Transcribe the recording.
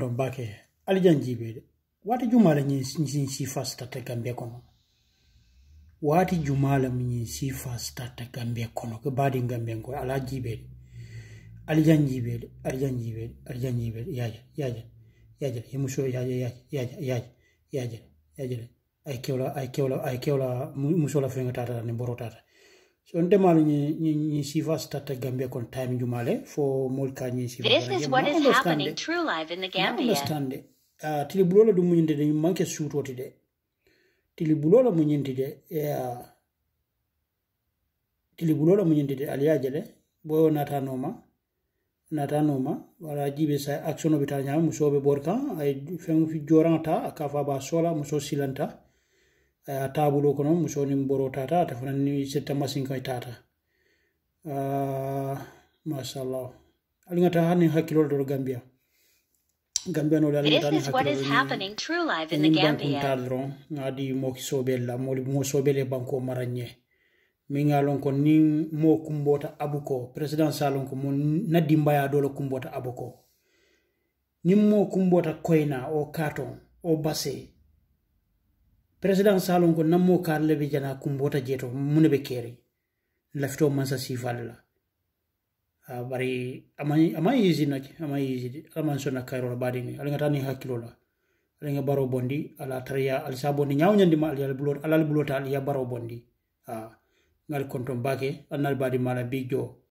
don bake alijan jibe de waati juma la ñin sifa kono waati juma la ñin sifa kono ke baadi gambe ko ala jibe de alijan jibe de alijan jibe de alijan jibe de yaaja ay kewla ay kewla ay kewla muso la fenga tata ne boro This is what is happening true live in the Gambia. Understand uh, ah, tilibulola du munyinde de manke suto tide. Tilibulola munyinde de ya tilibulola munyinde de aliyajele boyo natanoma natanoma wala jibe sa action obitanya musobe borka ay fengu fi joranta akafa ba sola muso silanta a eh, taabuloo kono niŋ boroo taata ate fana ni sitta masinkoy taata ah, machallah aliŋata hani hakkilol doro gambia gambiyanole aliŋatani hakkilomin bankuntaal doron ŋa di moki soobel la moolu mo soobel ye banko maraŋ ye miŋ ŋa lon ko niŋ moo kumboota abu ko président sa lon ko mo na dimbaya doo le kumboota abu ko niŋ moo kumboota koyna o kaaton o base président salon ko nammo kaarle ɓe jana kumbota jeeto mune ɓe keere lafito mansa sifale la bari ama isinake ama isidi alaman sona kayrola baɗini alagata ni hakkilola alaga baro bondi ala tariya alisa bondi ñawñandima alalbulota aliya baro bondi ngal konton bake annal baɗi mala bi jo